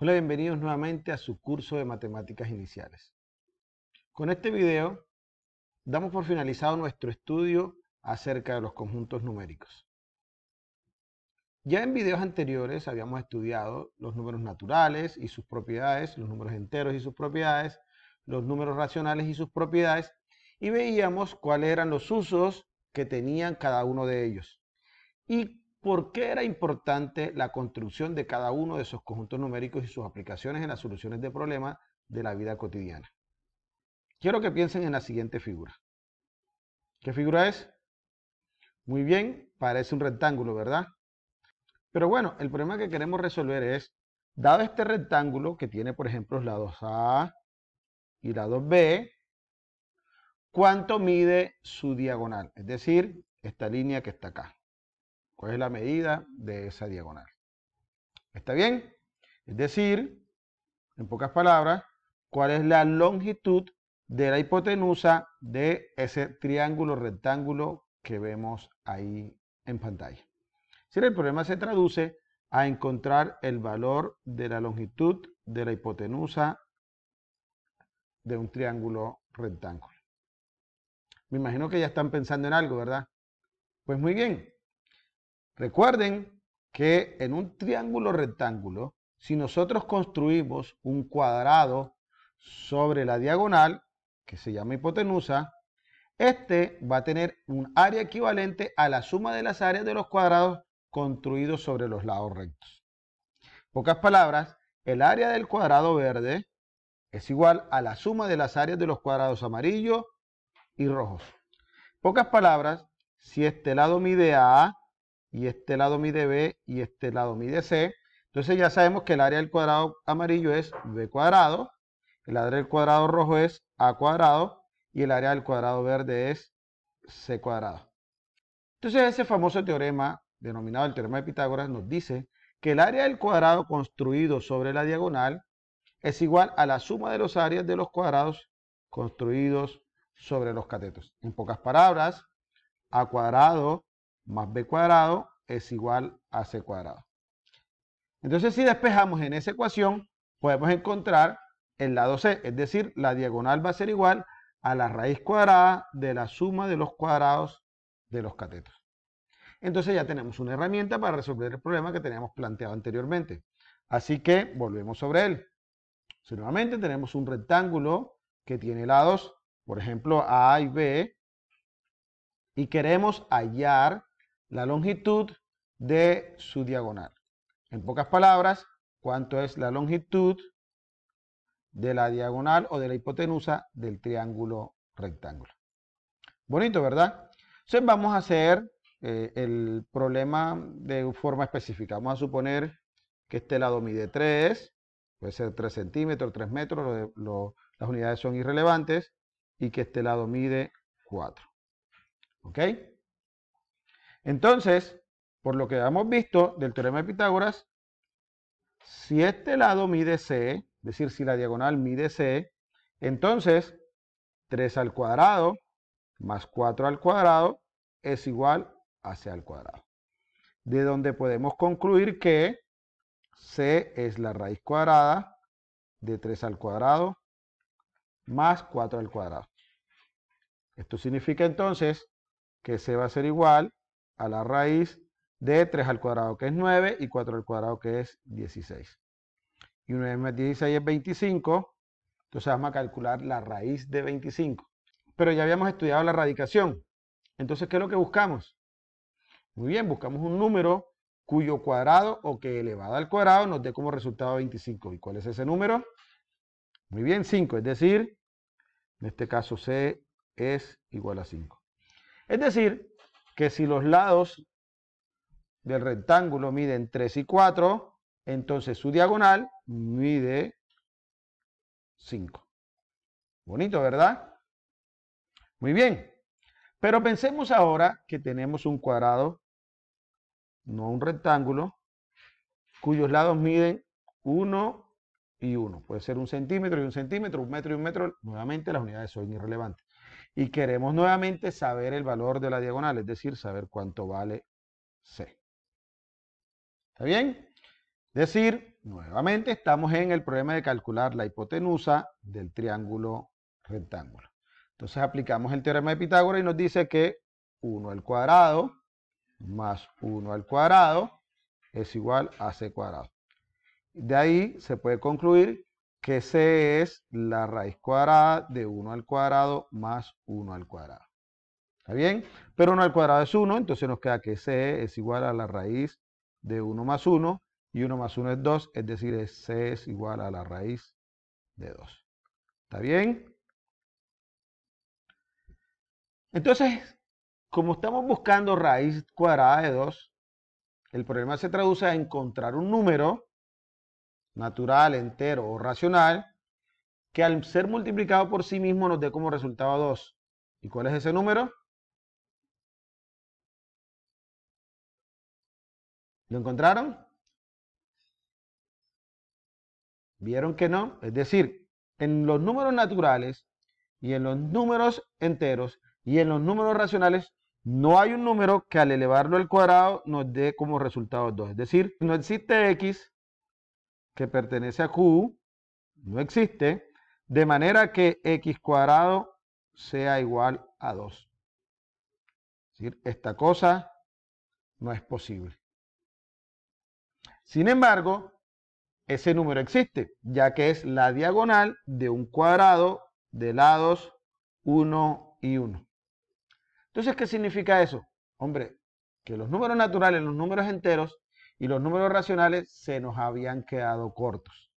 Hola, bienvenidos nuevamente a su curso de Matemáticas Iniciales. Con este video damos por finalizado nuestro estudio acerca de los conjuntos numéricos. Ya en videos anteriores habíamos estudiado los números naturales y sus propiedades, los números enteros y sus propiedades, los números racionales y sus propiedades, y veíamos cuáles eran los usos que tenían cada uno de ellos y ¿Por qué era importante la construcción de cada uno de esos conjuntos numéricos y sus aplicaciones en las soluciones de problemas de la vida cotidiana? Quiero que piensen en la siguiente figura. ¿Qué figura es? Muy bien, parece un rectángulo, ¿verdad? Pero bueno, el problema que queremos resolver es, dado este rectángulo que tiene, por ejemplo, los lados A y lados B, ¿cuánto mide su diagonal? Es decir, esta línea que está acá. ¿Cuál es la medida de esa diagonal? ¿Está bien? Es decir, en pocas palabras, ¿cuál es la longitud de la hipotenusa de ese triángulo rectángulo que vemos ahí en pantalla? Si el problema se traduce a encontrar el valor de la longitud de la hipotenusa de un triángulo rectángulo. Me imagino que ya están pensando en algo, ¿verdad? Pues muy bien, Recuerden que en un triángulo rectángulo, si nosotros construimos un cuadrado sobre la diagonal, que se llama hipotenusa, este va a tener un área equivalente a la suma de las áreas de los cuadrados construidos sobre los lados rectos. pocas palabras, el área del cuadrado verde es igual a la suma de las áreas de los cuadrados amarillo y rojos. pocas palabras, si este lado mide A y este lado mide B y este lado mide C. Entonces ya sabemos que el área del cuadrado amarillo es B cuadrado, el área del cuadrado rojo es A cuadrado y el área del cuadrado verde es C cuadrado. Entonces ese famoso teorema, denominado el teorema de Pitágoras, nos dice que el área del cuadrado construido sobre la diagonal es igual a la suma de los áreas de los cuadrados construidos sobre los catetos. En pocas palabras, A cuadrado más b cuadrado es igual a c cuadrado. Entonces, si despejamos en esa ecuación, podemos encontrar el lado c, es decir, la diagonal va a ser igual a la raíz cuadrada de la suma de los cuadrados de los catetos. Entonces ya tenemos una herramienta para resolver el problema que teníamos planteado anteriormente. Así que volvemos sobre él. Si nuevamente tenemos un rectángulo que tiene lados, por ejemplo, A y B, y queremos hallar la longitud de su diagonal. En pocas palabras, cuánto es la longitud de la diagonal o de la hipotenusa del triángulo rectángulo. Bonito, ¿verdad? Entonces vamos a hacer eh, el problema de forma específica. Vamos a suponer que este lado mide 3, puede ser 3 centímetros, 3 metros, las unidades son irrelevantes, y que este lado mide 4. ¿Ok? Entonces, por lo que hemos visto del teorema de Pitágoras, si este lado mide C, es decir, si la diagonal mide C, entonces 3 al cuadrado más 4 al cuadrado es igual a C al cuadrado. De donde podemos concluir que C es la raíz cuadrada de 3 al cuadrado más 4 al cuadrado. Esto significa entonces que C va a ser igual a la raíz de 3 al cuadrado que es 9 y 4 al cuadrado que es 16. Y 9 más 16 es 25, entonces vamos a calcular la raíz de 25. Pero ya habíamos estudiado la radicación, entonces ¿qué es lo que buscamos? Muy bien, buscamos un número cuyo cuadrado o que elevado al cuadrado nos dé como resultado 25. ¿Y cuál es ese número? Muy bien, 5, es decir, en este caso C es igual a 5. Es decir, que si los lados del rectángulo miden 3 y 4, entonces su diagonal mide 5. Bonito, ¿verdad? Muy bien. Pero pensemos ahora que tenemos un cuadrado, no un rectángulo, cuyos lados miden 1 y 1. Puede ser un centímetro y un centímetro, un metro y un metro. Nuevamente las unidades son irrelevantes. Y queremos nuevamente saber el valor de la diagonal, es decir, saber cuánto vale C. ¿Está bien? Es decir, nuevamente estamos en el problema de calcular la hipotenusa del triángulo rectángulo. Entonces aplicamos el teorema de Pitágoras y nos dice que 1 al cuadrado más 1 al cuadrado es igual a c cuadrado. De ahí se puede concluir que c es la raíz cuadrada de 1 al cuadrado más 1 al cuadrado. ¿Está bien? Pero 1 al cuadrado es 1, entonces nos queda que c es igual a la raíz de 1 más 1, y 1 más 1 es 2, es decir, c es igual a la raíz de 2. ¿Está bien? Entonces, como estamos buscando raíz cuadrada de 2, el problema se traduce a encontrar un número natural, entero o racional, que al ser multiplicado por sí mismo nos dé como resultado 2. ¿Y cuál es ese número? ¿Lo encontraron? ¿Vieron que no? Es decir, en los números naturales y en los números enteros y en los números racionales no hay un número que al elevarlo al cuadrado nos dé como resultado 2. Es decir, no existe x que pertenece a Q no existe, de manera que x cuadrado sea igual a 2. Es decir, esta cosa no es posible. Sin embargo, ese número existe, ya que es la diagonal de un cuadrado de lados 1 y 1. Entonces, ¿qué significa eso? Hombre, que los números naturales, los números enteros, y los números racionales se nos habían quedado cortos.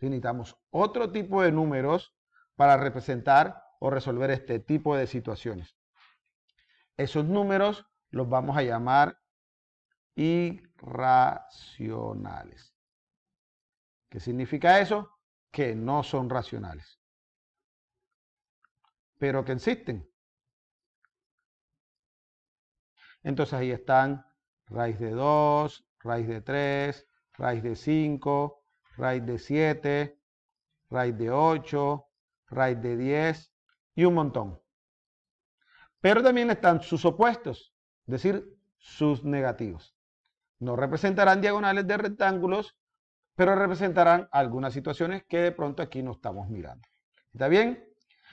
necesitamos otro tipo de números para representar o resolver este tipo de situaciones. Esos números los vamos a llamar irracionales. ¿Qué significa eso? Que no son racionales, pero que existen. Entonces ahí están raíz de 2, raíz de 3, raíz de 5, raíz de 7, raíz de 8, raíz de 10 y un montón. Pero también están sus opuestos, es decir, sus negativos. No representarán diagonales de rectángulos, pero representarán algunas situaciones que de pronto aquí no estamos mirando. ¿Está bien?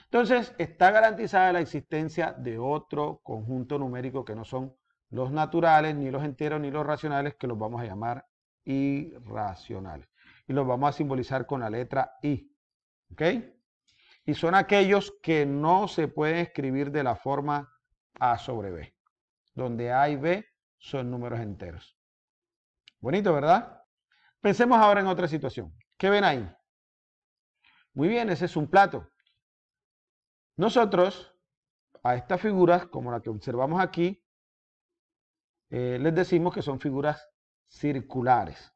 Entonces, está garantizada la existencia de otro conjunto numérico que no son los naturales, ni los enteros, ni los racionales, que los vamos a llamar irracionales. Y los vamos a simbolizar con la letra I. ¿Ok? Y son aquellos que no se pueden escribir de la forma A sobre B. Donde A y B son números enteros. Bonito, ¿verdad? Pensemos ahora en otra situación. ¿Qué ven ahí? Muy bien, ese es un plato. Nosotros, a estas figuras, como la que observamos aquí, eh, les decimos que son figuras circulares.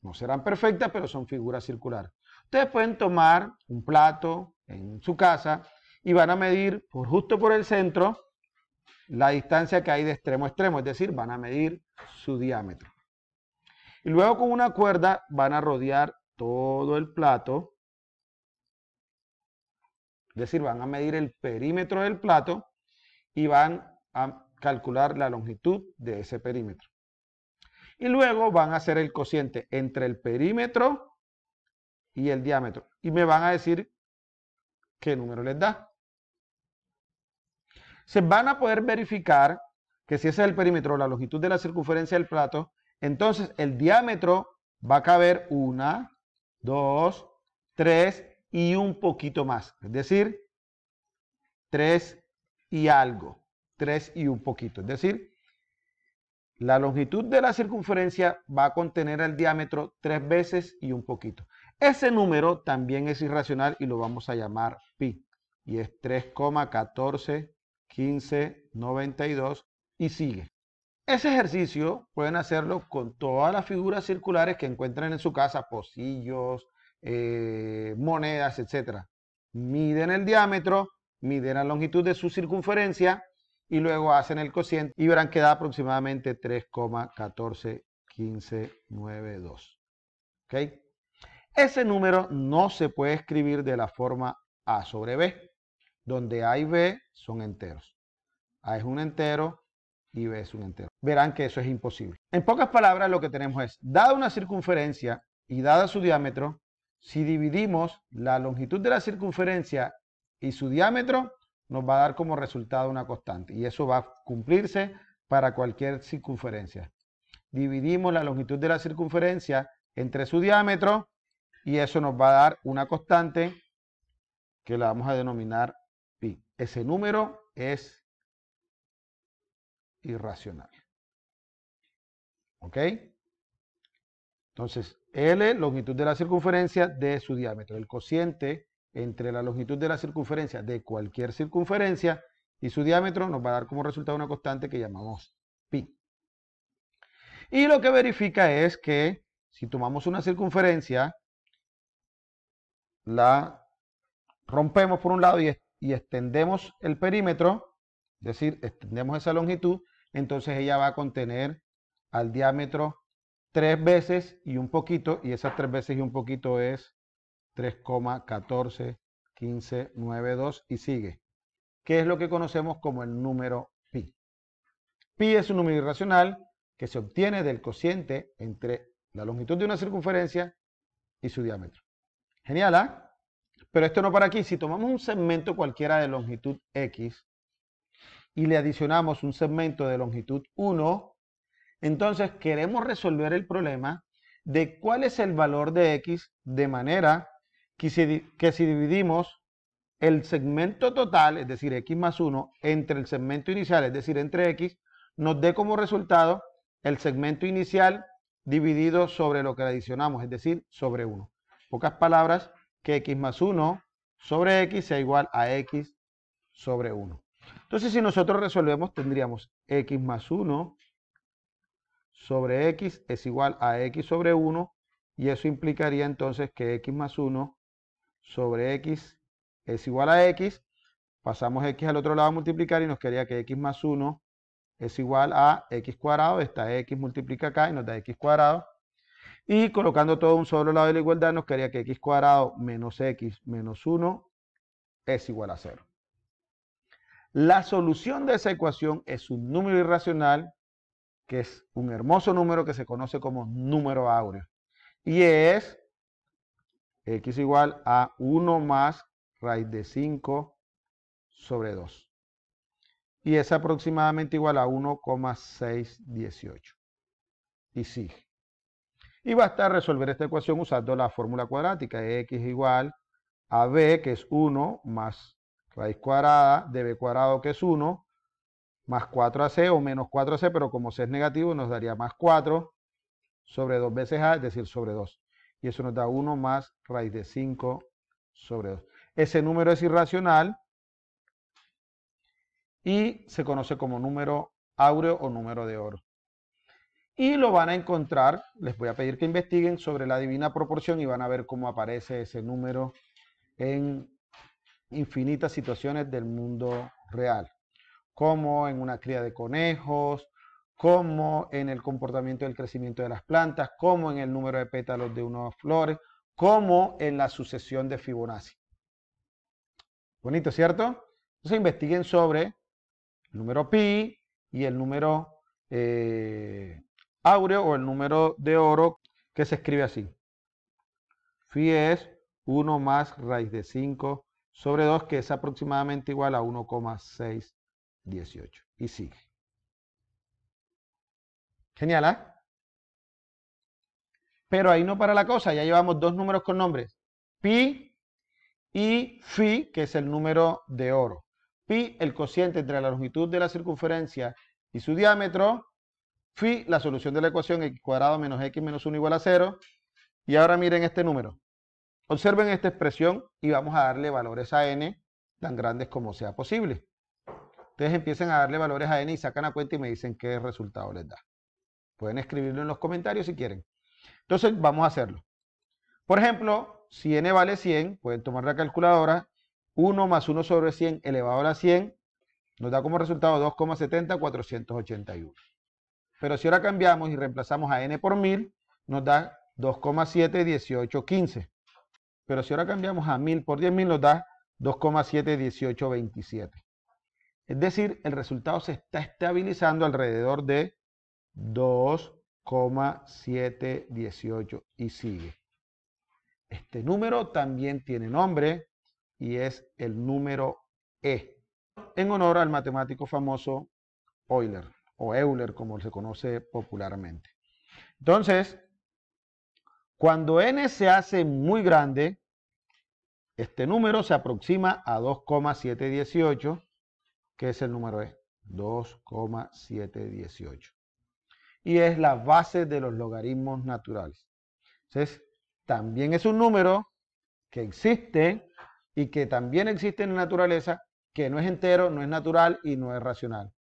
No serán perfectas, pero son figuras circulares. Ustedes pueden tomar un plato en su casa y van a medir por justo por el centro la distancia que hay de extremo a extremo, es decir, van a medir su diámetro. Y luego con una cuerda van a rodear todo el plato, es decir, van a medir el perímetro del plato y van a calcular la longitud de ese perímetro. Y luego van a hacer el cociente entre el perímetro y el diámetro. Y me van a decir qué número les da. Se van a poder verificar que si ese es el perímetro, la longitud de la circunferencia del plato, entonces el diámetro va a caber una, dos, tres y un poquito más. Es decir, tres y algo. 3 y un poquito. Es decir, la longitud de la circunferencia va a contener el diámetro tres veces y un poquito. Ese número también es irracional y lo vamos a llamar pi. Y es 3,141592 y sigue. Ese ejercicio pueden hacerlo con todas las figuras circulares que encuentren en su casa, pocillos, eh, monedas, etc. Miden el diámetro, miden la longitud de su circunferencia y luego hacen el cociente y verán que da aproximadamente 3,14159,2. ¿Ok? Ese número no se puede escribir de la forma A sobre B. Donde A y B son enteros. A es un entero y B es un entero. Verán que eso es imposible. En pocas palabras lo que tenemos es, dada una circunferencia y dada su diámetro, si dividimos la longitud de la circunferencia y su diámetro, nos va a dar como resultado una constante y eso va a cumplirse para cualquier circunferencia. Dividimos la longitud de la circunferencia entre su diámetro y eso nos va a dar una constante que la vamos a denominar pi. Ese número es irracional. ¿Ok? Entonces, L, longitud de la circunferencia de su diámetro. El cociente entre la longitud de la circunferencia de cualquier circunferencia y su diámetro nos va a dar como resultado una constante que llamamos pi. Y lo que verifica es que si tomamos una circunferencia, la rompemos por un lado y, extendemos el perímetro, es decir, extendemos esa longitud, entonces ella va a contener al diámetro tres veces y un poquito, y esas tres veces y un poquito es 3,141592 y sigue, que es lo que conocemos como el número pi. Pi es un número irracional que se obtiene del cociente entre la longitud de una circunferencia y su diámetro. Genial, ¿ah? Pero esto no para aquí. Si tomamos un segmento cualquiera de longitud x y le adicionamos un segmento de longitud 1, entonces queremos resolver el problema de cuál es el valor de x de manera que si, dividimos el segmento total, es decir, x más 1, entre el segmento inicial, es decir, entre x, nos dé como resultado el segmento inicial dividido sobre lo que le adicionamos, es decir, sobre 1. Pocas palabras, que x más 1 sobre x sea igual a x sobre 1. Entonces, si nosotros resolvemos, tendríamos x más 1 sobre x es igual a x sobre 1, y eso implicaría entonces que x más 1 sobre x es igual a x, pasamos x al otro lado a multiplicar y nos quería que x más 1 es igual a x cuadrado, esta x multiplica acá y nos da x cuadrado, y colocando todo un solo lado de la igualdad nos quería que x cuadrado menos x menos 1 es igual a 0. La solución de esa ecuación es un número irracional, que es un hermoso número que se conoce como número áureo, y es x igual a 1 más raíz de 5 sobre 2. Y es aproximadamente igual a 1,618. Y sigue. Y basta resolver esta ecuación usando la fórmula cuadrática. x igual a b, que es 1, más raíz cuadrada de b cuadrado, que es 1, más 4ac o menos 4ac, pero como c es negativo, nos daría más 4 sobre 2 veces a, es decir, sobre 2 y eso nos da 1 más raíz de 5 sobre 2. Ese número es irracional y se conoce como número áureo o número de oro. Y lo van a encontrar, les voy a pedir que investiguen sobre la divina proporción y van a ver cómo aparece ese número en infinitas situaciones del mundo real, como en una cría de conejos, como en el comportamiento del crecimiento de las plantas, como en el número de pétalos de unas flores, como en la sucesión de Fibonacci. Bonito, ¿cierto? Entonces investiguen sobre el número pi y el número eh, áureo o el número de oro que se escribe así. Phi es 1 más raíz de 5 sobre 2 que es aproximadamente igual a 1,618 y sigue. Genial, ¿ah? Pero ahí no para la cosa, ya llevamos dos números con nombres. Pi y phi, que es el número de oro. Pi, el cociente entre la longitud de la circunferencia y su diámetro. Phi, la solución de la ecuación x cuadrado menos x menos 1 igual a 0. Y ahora miren este número. Observen esta expresión y vamos a darle valores a n tan grandes como sea posible. Ustedes empiecen a darle valores a n y sacan a cuenta y me dicen qué resultado les da. Pueden escribirlo en los comentarios si quieren. Entonces vamos a hacerlo. Por ejemplo, si n vale 100, pueden tomar la calculadora. 1 más 1 sobre 100 elevado a la 100 nos da como resultado 2,70481. Pero si ahora cambiamos y reemplazamos a n por 1000, nos da 2,71815. Pero si ahora cambiamos a 1000 por 10.000, nos da 2,71827. Es decir, el resultado se está estabilizando alrededor de 2,718 y sigue. Este número también tiene nombre y es el número E, en honor al matemático famoso Euler, o Euler como se conoce popularmente. Entonces, cuando n se hace muy grande, este número se aproxima a 2,718, que es el número E, 2,718 y es la base de los logaritmos naturales. Entonces, también es un número que existe y que también existe en la naturaleza, que no es entero, no es natural y no es racional.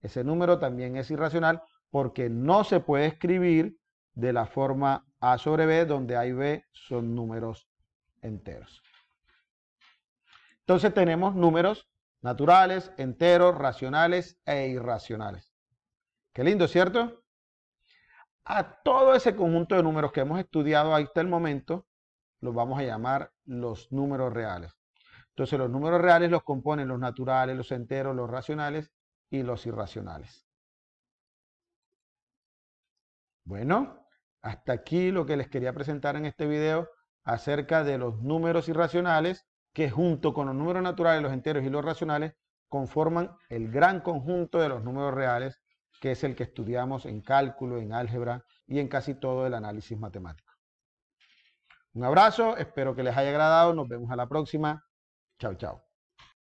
Ese número también es irracional porque no se puede escribir de la forma A sobre B, donde A y B son números enteros. Entonces tenemos números naturales, enteros, racionales e irracionales. Qué lindo, ¿cierto? A todo ese conjunto de números que hemos estudiado hasta el momento, los vamos a llamar los números reales. Entonces los números reales los componen los naturales, los enteros, los racionales y los irracionales. Bueno, hasta aquí lo que les quería presentar en este video acerca de los números irracionales que junto con los números naturales, los enteros y los racionales conforman el gran conjunto de los números reales que es el que estudiamos en cálculo, en álgebra y en casi todo el análisis matemático. Un abrazo, espero que les haya agradado, nos vemos a la próxima. Chao, chao.